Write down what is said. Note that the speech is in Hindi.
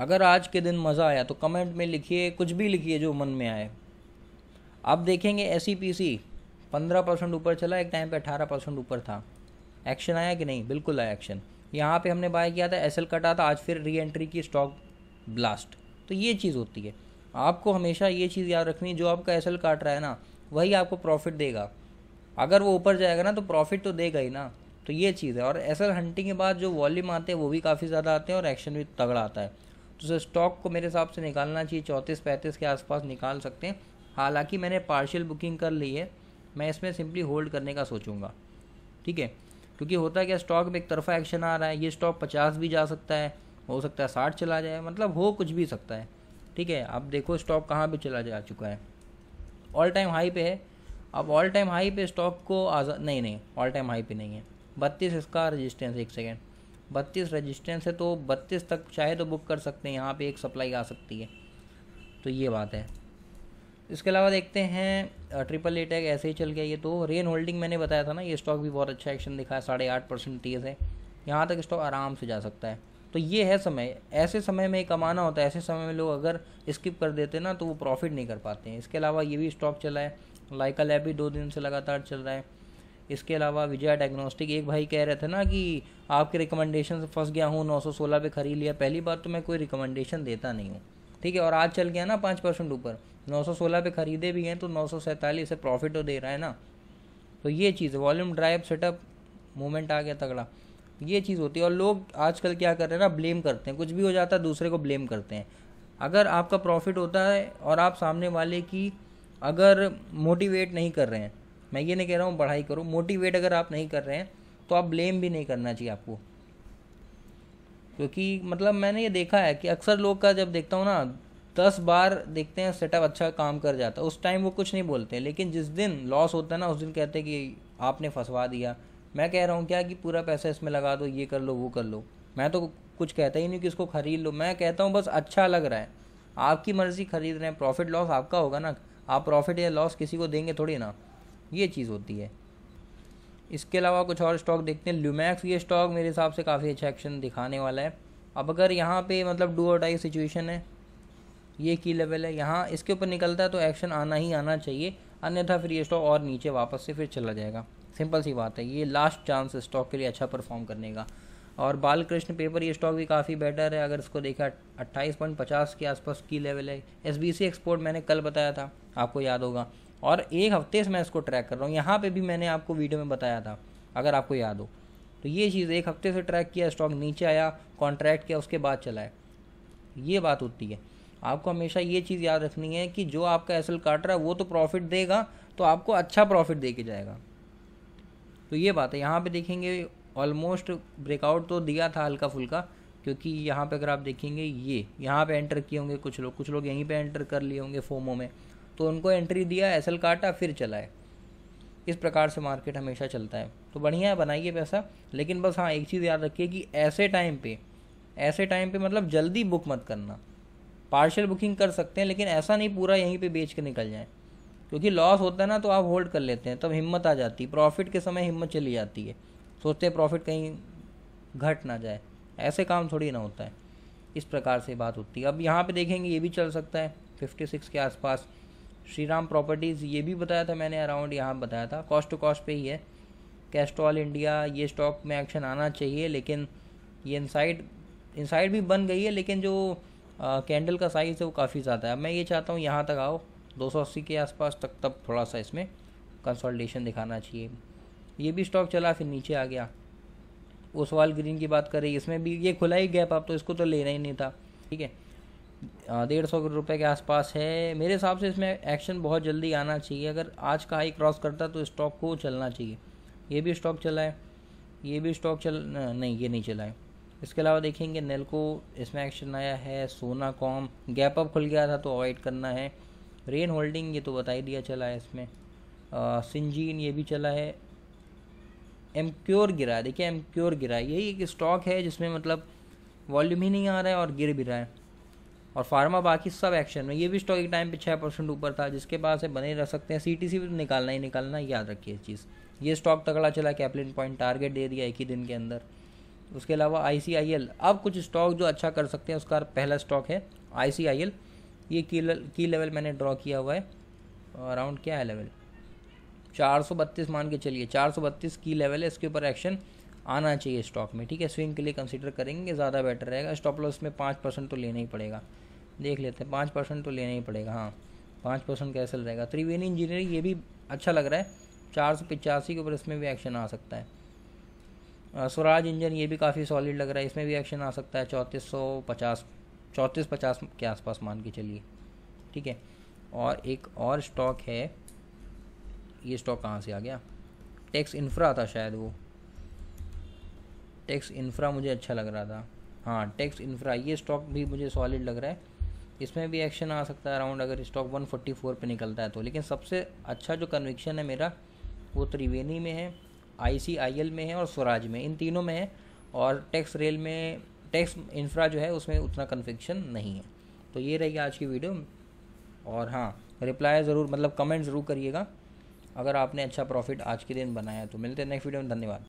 अगर आज के दिन मज़ा आया तो कमेंट में लिखिए कुछ भी लिखिए जो मन में आए आप देखेंगे एस सी पी सी पंद्रह परसेंट ऊपर चला एक टाइम पे अठारह परसेंट ऊपर था एक्शन आया कि नहीं बिल्कुल आया एक्शन यहाँ पे हमने बाय किया था एस एल कटा था आज फिर री एंट्री की स्टॉक ब्लास्ट तो ये चीज़ होती है आपको हमेशा ये चीज़ याद रखनी है जो आपका एस एल काट रहा है ना वही आपको प्रॉफिट देगा अगर वो ऊपर जाएगा ना तो प्रॉफिट तो देगा ही ना तो ये चीज़ है और एस एल हंटिंग के बाद जो वॉल्यूम आते हैं वो भी काफ़ी ज़्यादा आते हैं और एक्शन भी तगड़ा आता है तो स्टॉक को मेरे हिसाब से निकालना चाहिए चौंतीस पैंतीस के आसपास निकाल सकते हैं हालांकि मैंने पार्शियल बुकिंग कर ली है मैं इसमें सिंपली होल्ड करने का सोचूंगा ठीक है क्योंकि होता है क्या स्टॉक में एक तरफा एक्शन आ रहा है ये स्टॉक पचास भी जा सकता है हो सकता है साठ चला जाए मतलब हो कुछ भी सकता है ठीक है अब देखो स्टॉक कहाँ भी चला जा चुका है ऑल टाइम हाई पे है अब ऑल टाइम हाई पे स्टॉक को आज़ा नहीं नहीं ऑल टाइम हाई पे नहीं है बत्तीस इसका रजिस्टेंस एक सेकेंड बत्तीस रजिस्टेंस है तो बत्तीस तक चाहे तो बुक कर सकते हैं यहाँ पे एक सप्लाई आ सकती है तो ये बात है इसके अलावा देखते हैं ट्रिपल ए टैग ऐसे ही चल गया ये तो रेन होल्डिंग मैंने बताया था ना ये स्टॉक भी बहुत अच्छा एक्शन दिखा है साढ़े आठ परसेंट तेज़ है यहाँ तक स्टॉक आराम से जा सकता है तो ये है समय ऐसे समय में कमाना होता है ऐसे समय में लोग अगर स्किप कर देते ना तो वो प्रॉफिट नहीं कर पाते हैं इसके अलावा ये भी स्टॉक चला है लाइका लैब भी दो दिन से लगातार चल रहा है इसके अलावा विजय डायग्नोस्टिक एक भाई कह रहे थे ना कि आपके रिकमेंडेशन से फंस गया हूँ नौ सौ सोलह पे खरीद लिया पहली बार तो मैं कोई रिकमेंडेशन देता नहीं हूँ ठीक है और आज चल गया ना पाँच परसेंट ऊपर नौ सौ सोलह पे खरीदे भी हैं तो नौ सौ सैंतालीस से प्रॉफिट तो दे रहा है ना तो ये चीज़ वॉल्यूम ड्राइव सेटअप मूवमेंट आ गया तगड़ा ये चीज़ होती है और लोग आजकल क्या कर रहे हैं ना ब्लेम करते हैं कुछ भी हो जाता है दूसरे को ब्लेम करते हैं अगर आपका प्रॉफिट होता है और आप सामने वाले की अगर मोटिवेट नहीं कर रहे हैं मैं ये नहीं कह रहा हूँ पढ़ाई करो मोटिवेट अगर आप नहीं कर रहे हैं तो आप ब्लेम भी नहीं करना चाहिए आपको क्योंकि मतलब मैंने ये देखा है कि अक्सर लोग का जब देखता हूँ ना दस बार देखते हैं सेटअप अच्छा काम कर जाता है उस टाइम वो कुछ नहीं बोलते लेकिन जिस दिन लॉस होता है ना उस दिन कहते हैं कि आपने फंसवा दिया मैं कह रहा हूँ क्या कि पूरा पैसा इसमें लगा दो ये कर लो वो कर लो मैं तो कुछ कहता ही नहीं कि इसको खरीद लो मैं कहता हूँ बस अच्छा लग रहा है आपकी मर्ज़ी खरीद रहे हैं प्रॉफिट लॉस आपका होगा ना आप प्रॉफिट या लॉस किसी को देंगे थोड़ी ना ये चीज़ होती है इसके अलावा कुछ और स्टॉक देखते हैं ल्यूमैक्स ये स्टॉक मेरे हिसाब से काफ़ी अच्छा एक्शन दिखाने वाला है अब अगर यहाँ पे मतलब डू और डाई सिचुएशन है ये की लेवल है यहाँ इसके ऊपर निकलता है तो एक्शन आना ही आना चाहिए अन्यथा फिर ये स्टॉक और नीचे वापस से फिर चला जाएगा सिंपल सी बात है ये लास्ट चांस स्टॉक के लिए अच्छा परफॉर्म करने का और बालकृष्ण पेपर ये स्टॉक भी काफ़ी बेटर है अगर इसको देखा अट्ठाईस पॉइंट पचास के आसपास की लेवल है एस बी सी एक्सपोर्ट मैंने कल बताया था आपको याद होगा और एक हफ्ते से मैं इसको ट्रैक कर रहा हूँ यहाँ पे भी मैंने आपको वीडियो में बताया था अगर आपको याद हो तो ये चीज़ एक हफ्ते से ट्रैक किया स्टॉक नीचे आया कॉन्ट्रैक्ट किया उसके बाद चला है ये बात होती है आपको हमेशा ये चीज़ याद रखनी है कि जो आपका एस काट रहा है वो तो प्रॉफिट देगा तो आपको अच्छा प्रॉफिट दे के जाएगा तो ये बात है यहाँ पे देखेंगे ऑलमोस्ट ब्रेकआउट तो दिया था हल्का फुल्का क्योंकि यहाँ पे अगर आप देखेंगे ये यहाँ पे एंटर किए होंगे कुछ लोग कुछ लोग यहीं पे एंटर कर लिए होंगे फोमो में तो उनको एंट्री दिया एस काटा फिर चलाए इस प्रकार से मार्केट हमेशा चलता है तो बढ़िया है बनाइए पैसा लेकिन बस हाँ एक चीज़ याद रखिए कि ऐसे टाइम पे ऐसे टाइम पे मतलब जल्दी बुक मत करना पार्शल बुकिंग कर सकते हैं लेकिन ऐसा नहीं पूरा यहीं पे बेच के निकल जाए क्योंकि लॉस होता है ना तो आप होल्ड कर लेते हैं तब हिम्मत आ जाती है प्रॉफिट के समय हिम्मत चली जाती है सोचते हैं प्रॉफिट कहीं घट ना जाए ऐसे काम थोड़ी ना होता है इस प्रकार से बात होती है अब यहाँ पे देखेंगे ये भी चल सकता है फिफ्टी सिक्स के आसपास श्री राम प्रॉपर्टीज़ ये भी बताया था मैंने अराउंड यहाँ बताया था कॉस्ट टू कॉस्ट पे ही है कैस्ट्रॉल इंडिया ये स्टॉक में एक्शन आना चाहिए लेकिन ये इनसाइड इनसाइड भी बन गई है लेकिन जो कैंडल का साइज़ है वो काफ़ी ज़्यादा है अब मैं ये चाहता हूँ यहाँ तक आओ दो के आसपास तक तब थोड़ा सा इसमें कंसल्टेसन दिखाना चाहिए ये भी स्टॉक चला फिर नीचे आ गया वाल ग्रीन की बात करें इसमें भी ये खुला ही गैप आप तो इसको तो लेना ही नहीं था ठीक है डेढ़ सौ रुपये के आसपास है मेरे हिसाब से इसमें एक्शन बहुत जल्दी आना चाहिए अगर आज का हाई क्रॉस करता तो स्टॉक को चलना चाहिए ये भी स्टॉक चला है ये भी स्टॉक चल नहीं ये नहीं चला है इसके अलावा देखेंगे नेलको इसमें एक्शन आया है सोना कॉम गैप अप खुल गया था तो अवॉइड करना है रेन होल्डिंग ये तो बता ही दिया चला है इसमें सिंजीन ये भी चला है एम क्योर गिरा देखिए एम क्योर गिरा यही एक स्टॉक है जिसमें मतलब वॉल्यूम ही नहीं आ रहा है और गिर भी रहा है और फार्मा बाकी सब एक्शन में ये भी स्टॉक एक टाइम पे छः परसेंट ऊपर था जिसके पास है बने रह सकते हैं सी टी सी भी तो निकालना ही निकालना याद रखिए इस चीज़ ये स्टॉक तगड़ा चला कैपलिन पॉइंट टारगेट दे दिया एक ही दिन के अंदर उसके अलावा आई अब कुछ स्टॉक जो अच्छा कर सकते हैं उसका पहला स्टॉक है आई ये की, ल, की लेवल मैंने ड्रॉ किया हुआ है अराउंड क्या है लेवल बत्तीस मान के चलिए बत्तीस की लेवल है इसके ऊपर एक्शन आना चाहिए स्टॉक में ठीक है स्विंग के लिए कंसिडर करेंगे ज़्यादा बेटर रहेगा स्टॉप लॉस में पाँच परसेंट तो लेना ही पड़ेगा देख लेते हैं पाँच परसेंट तो लेना ही पड़ेगा हाँ पाँच परसेंट कैसल रहेगा त्रिवेणी इंजीनियरिंग ये भी अच्छा लग रहा है चार सौ पिचासी के ऊपर इसमें भी एक्शन आ सकता है स्वराज इंजन ये भी काफ़ी सॉलिड लग रहा है इसमें भी एक्शन आ सकता है चौंतीस सौ पचास चौंतीस पचास के आसपास मान के चलिए ठीक है और एक और स्टॉक है ये स्टॉक कहाँ से आ गया टैक्स इन्फ्रा था शायद वो टेक्स इंफ्रा मुझे अच्छा लग रहा था हाँ टेक्स इन्फ्रा ये स्टॉक भी मुझे सॉलिड लग रहा है इसमें भी एक्शन आ सकता है अराउंड अगर स्टॉक 144 पे निकलता है तो लेकिन सबसे अच्छा जो कन्विक्शन है मेरा वो त्रिवेणी में है एल में है और स्वराज में इन तीनों में है और टैक्स रेल में टैक्स इंफ्रा जो है उसमें उतना कन्विक्शन नहीं है तो ये रहेगी आज की वीडियो और हाँ रिप्लाई ज़रूर मतलब कमेंट ज़रूर करिएगा अगर आपने अच्छा प्रॉफिट आज के दिन बनाया तो मिलते हैं नेक्स्ट वीडियो में धन्यवाद